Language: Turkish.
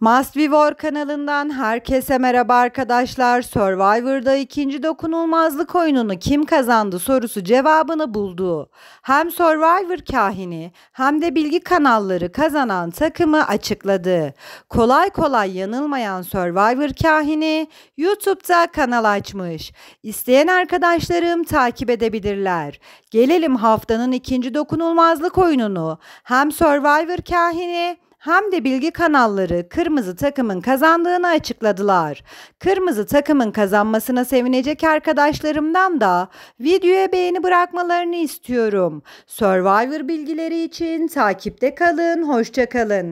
Must War kanalından herkese merhaba arkadaşlar. Survivor'da ikinci dokunulmazlık oyununu kim kazandı sorusu cevabını buldu. Hem Survivor kahini hem de bilgi kanalları kazanan takımı açıkladı. Kolay kolay yanılmayan Survivor kahini YouTube'da kanal açmış. İsteyen arkadaşlarım takip edebilirler. Gelelim haftanın ikinci dokunulmazlık oyununu. Hem Survivor kahini hem de bilgi kanalları kırmızı takımın kazandığını açıkladılar. Kırmızı takımın kazanmasına sevinecek arkadaşlarımdan da videoya beğeni bırakmalarını istiyorum. Survivor bilgileri için takipte kalın, hoşça kalın.